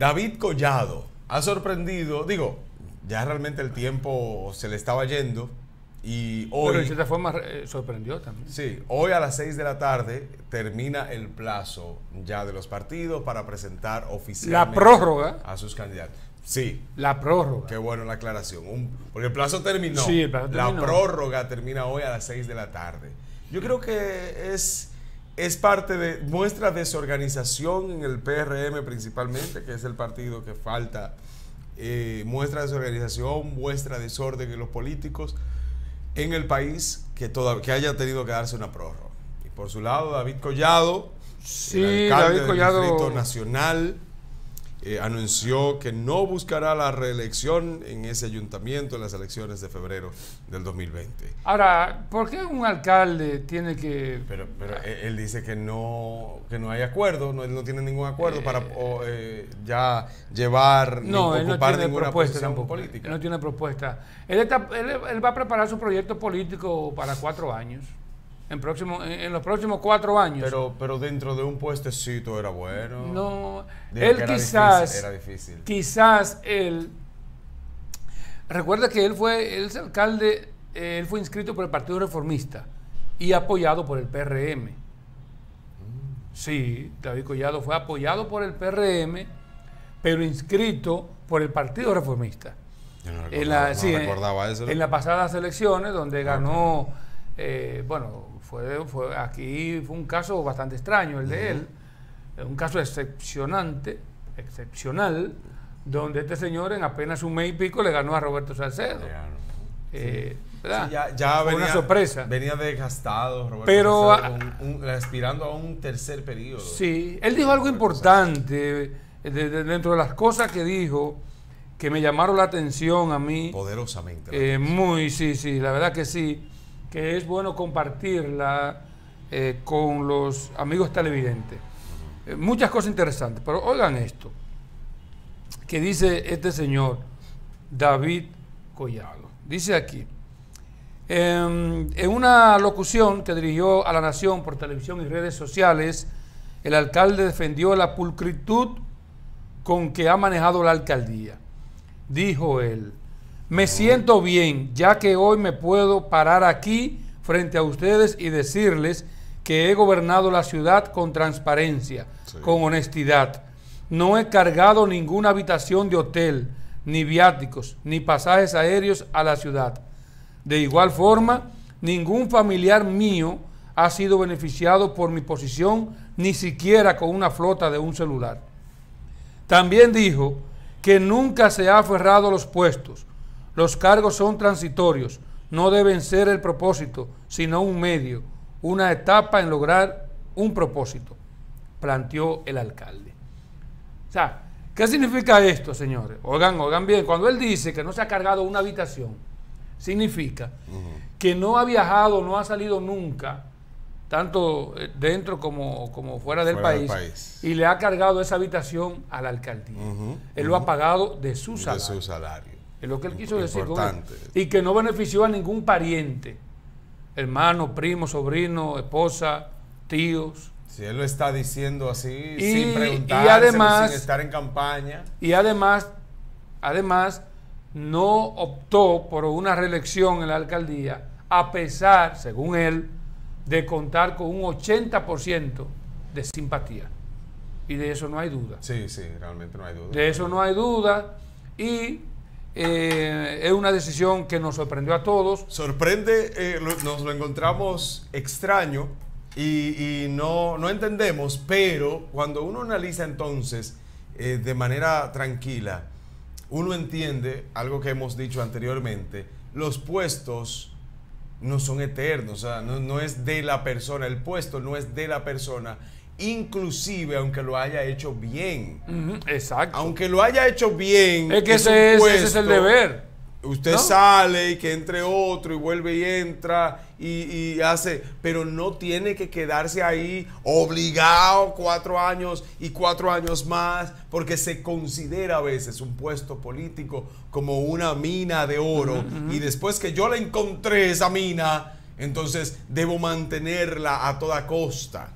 David Collado ha sorprendido, digo, ya realmente el tiempo se le estaba yendo y hoy... Pero de cierta forma eh, sorprendió también. Sí, hoy a las 6 de la tarde termina el plazo ya de los partidos para presentar oficialmente... La prórroga. A sus candidatos. Sí. La prórroga. Qué bueno la aclaración. porque el plazo terminó. Sí, el plazo La prórroga termina hoy a las 6 de la tarde. Yo creo que es es parte de muestra desorganización en el PRM principalmente, que es el partido que falta, eh, muestra desorganización, muestra desorden en los políticos en el país que, toda, que haya tenido que darse una prórroga. Y por su lado, David Collado, sí, el David Collado... Distrito Nacional, eh, anunció que no buscará la reelección en ese ayuntamiento en las elecciones de febrero del 2020. Ahora, ¿por qué un alcalde tiene que...? Pero, pero eh, él dice que no, que no hay acuerdo, no, él no tiene ningún acuerdo eh, para ya llevar, ni, ocupar ninguna propuesta política. Él no tiene propuesta. Él, él va a preparar su proyecto político para cuatro años. En, próximo, en, los próximos cuatro años. Pero, pero dentro de un puestecito era bueno. No, él quizás. era difícil. Quizás él. Recuerda que él fue, él es alcalde, eh, él fue inscrito por el Partido Reformista y apoyado por el PRM. Mm. Sí, David Collado fue apoyado por el PRM, pero inscrito por el Partido Reformista. Yo no, recordaba, en En las pasadas elecciones, donde ganó eh, bueno, fue, fue, aquí fue un caso bastante extraño el de él, eh, un caso excepcionante, excepcional, donde este señor en apenas un mes y pico le ganó a Roberto Salcedo. ya, eh, una sorpresa. Venía desgastado, Roberto Pero, a, un, aspirando a un tercer periodo. Sí, él dijo algo importante dentro de las cosas que dijo que me llamaron la atención a mí. Poderosamente. muy, sí, sí, la verdad que sí que es bueno compartirla eh, con los amigos televidentes. Eh, muchas cosas interesantes, pero oigan esto, que dice este señor David Collado. Dice aquí, em, en una locución que dirigió a la Nación por televisión y redes sociales, el alcalde defendió la pulcritud con que ha manejado la alcaldía. Dijo él, me siento bien, ya que hoy me puedo parar aquí frente a ustedes y decirles que he gobernado la ciudad con transparencia, con honestidad. No he cargado ninguna habitación de hotel, ni viáticos, ni pasajes aéreos a la ciudad. De igual forma, ningún familiar mío ha sido beneficiado por mi posición, ni siquiera con una flota de un celular. También dijo que nunca se ha aferrado a los puestos, los cargos son transitorios, no deben ser el propósito, sino un medio, una etapa en lograr un propósito, planteó el alcalde. O sea, ¿qué significa esto, señores? Oigan, oigan bien, cuando él dice que no se ha cargado una habitación, significa que no ha viajado, no ha salido nunca, tanto eh, dentro como, fuera, del, país, y le ha cargado esa habitación a la alcaldía. Él lo ha pagado de Su salario. Es lo que él quiso decir. Con y que no benefició a ningún pariente, hermano, primo, sobrino, esposa, tíos. Si él lo está diciendo así, sin preguntar, además, sin estar en campaña. Y además, además, no optó por una reelección en la alcaldía, a pesar, según él, de contar con un 80% de simpatía. Y de eso no hay duda. Sí, sí, realmente no hay duda. De eso no hay duda. Y eh, es una decisión que nos sorprendió a todos. Sorprende, eh, nos lo encontramos extraño y, no, entendemos, pero cuando uno analiza entonces eh, de manera tranquila, uno entiende algo que hemos dicho anteriormente, los puestos no son eternos, no es de la persona, el puesto no es de la persona, inclusive aunque lo haya hecho bien. exacto. Aunque lo haya hecho bien. Es que ese, es, el deber. Usted sale y que entre otro y vuelve y entra y, hace, pero no tiene que quedarse ahí obligado cuatro años y cuatro años más, porque se considera a veces un puesto político como una mina de oro y después que yo la encontré esa mina, entonces debo mantenerla a toda costa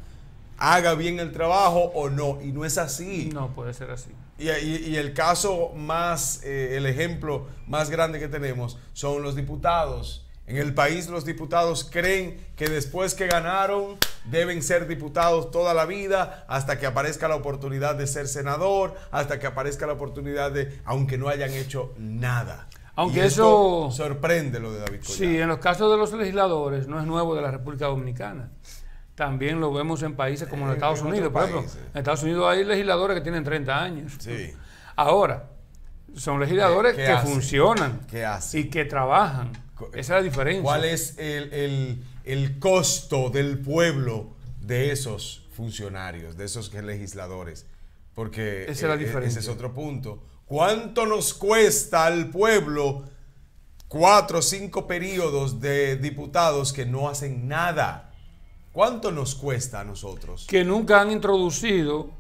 haga bien el trabajo o no. Y no es así. No puede ser así. Y, el caso más, eh, el ejemplo más grande que tenemos son los diputados. En el país los diputados creen que después que ganaron deben ser diputados toda la vida hasta que aparezca la oportunidad de ser senador, hasta que aparezca la oportunidad de, aunque no hayan hecho nada. Aunque eso sorprende lo de David Sí, en los casos de los legisladores no es nuevo de la República Dominicana. También lo vemos en países como los Estados Unidos. Por ejemplo, en Estados Unidos hay legisladores que tienen 30 años. Sí. Ahora, son legisladores que funcionan y que trabajan. Esa es la diferencia. ¿Cuál es el, el costo del pueblo de esos funcionarios, de esos legisladores? Porque Esa es la eh, eh, ese es otro punto. ¿Cuánto nos cuesta al pueblo cuatro o cinco periodos de diputados que no hacen nada? ¿Cuánto nos cuesta a nosotros? Que nunca han introducido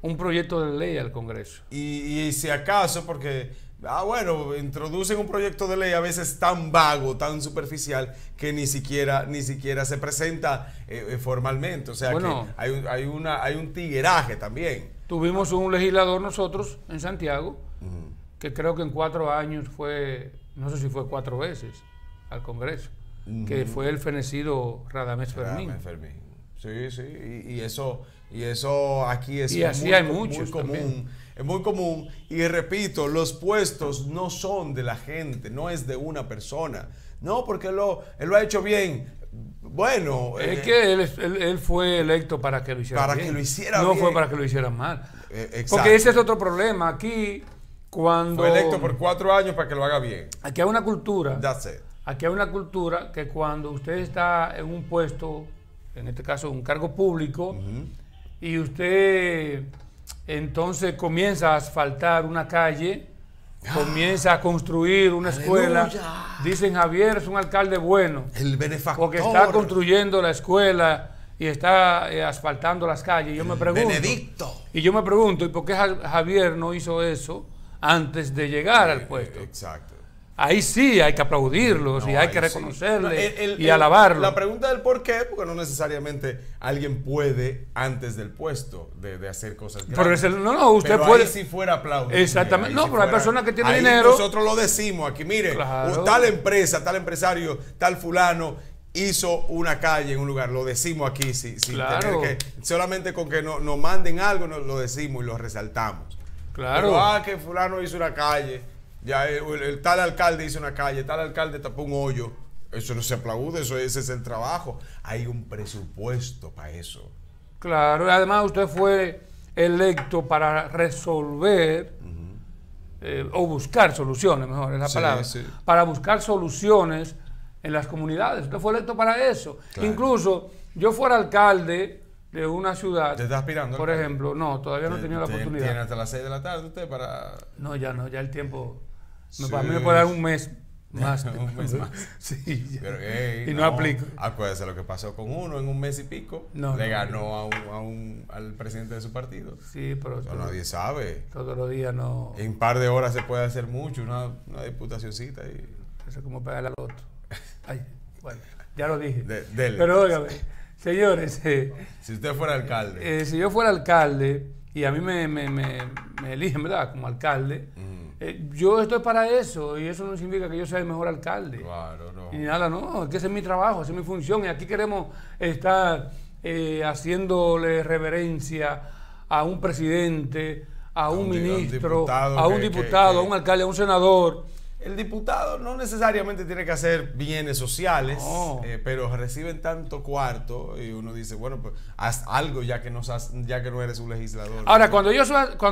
un proyecto de ley al Congreso. Y, si acaso, porque, ah, bueno, introducen un proyecto de ley a veces tan vago, tan superficial, que ni siquiera, ni siquiera se presenta eh, eh, formalmente. O sea, que hay, un, hay, una, tigueraje también. Tuvimos un legislador nosotros en Santiago, que creo que en cuatro años fue, no sé si fue cuatro veces al Congreso que fue el fenecido Radamés Fermín. Fermín. Sí, sí, y, eso, y eso aquí es así muy, hay muchos común. Es muy común. Y repito, los puestos no son de la gente, no es de una persona. No, porque lo, él lo ha hecho bien. Bueno. Es eh, que él, fue electo para que lo hiciera bien. Para que lo hiciera no fue para que lo hicieran mal. Eh, porque ese es otro problema. Aquí, cuando. Fue electo por cuatro años para que lo haga bien. Aquí hay una cultura. That's it Aquí hay una cultura que cuando usted está en un puesto, en este caso un cargo público, y usted entonces comienza a asfaltar una calle, ah. comienza a construir una escuela. Dicen Javier es un alcalde bueno. El benefactor. Porque está construyendo la escuela y está eh, asfaltando las calles. Yo me pregunto. Y yo me pregunto, ¿y por qué Javier no hizo eso antes de llegar al eh, puesto? Eh, exacto. Ahí sí hay que aplaudirlos y hay que reconocerles y alabarlos. La pregunta del por qué, porque no necesariamente alguien puede antes del puesto de, hacer cosas grandes. no, no, usted puede. si fuera aplaudido, Exactamente. No, pero hay personas que tienen dinero. Nosotros lo decimos aquí, mire, tal empresa, tal empresario, tal fulano hizo una calle en un lugar, lo decimos aquí, sí, solamente con que nos manden algo, nos lo decimos y lo resaltamos. Claro. Pero, ah, que fulano hizo una calle ya eh, el, tal alcalde hizo una calle, tal alcalde tapó un hoyo. Eso no se aplaude, eso ese es el trabajo. Hay un presupuesto para eso. Claro, además usted fue electo para resolver eh, o buscar soluciones, mejor es la palabra, para buscar soluciones en las comunidades. Usted fue electo para eso. Incluso yo fuera alcalde de una ciudad. ¿Te está aspirando? Por ejemplo, no, todavía no he tenido la oportunidad. ¿Tiene hasta las 6 de la tarde usted para.? No, ya no, ya el tiempo. Para mí me puede dar un mes más. un mes más. Sí, y no, aplico. Acuérdese lo que pasó con uno en un mes y pico. le ganó a un, al presidente de su partido. Sí, pero. nadie sabe. Todos los días no. En un par de horas se puede hacer mucho, una, una diputacioncita. Y... Eso es como pegarle al otro. ya lo dije. Pero óigame, señores. Eh, si usted fuera alcalde. Eh, si yo fuera alcalde y a mí me, me, me, eligen, ¿verdad? Como alcalde. Eh, yo estoy para eso y eso no significa que yo sea el mejor alcalde. Claro, no. Y nada, no, es que ese es mi trabajo, esa es mi función y aquí queremos estar eh, haciéndole reverencia a un presidente, a, un, ministro, a un diputado, a un alcalde, a un senador. El diputado no necesariamente tiene que hacer bienes sociales, eh, pero reciben tanto cuarto y uno dice, bueno, pues haz algo ya que no, ya que no eres un legislador. Ahora, cuando yo Cuando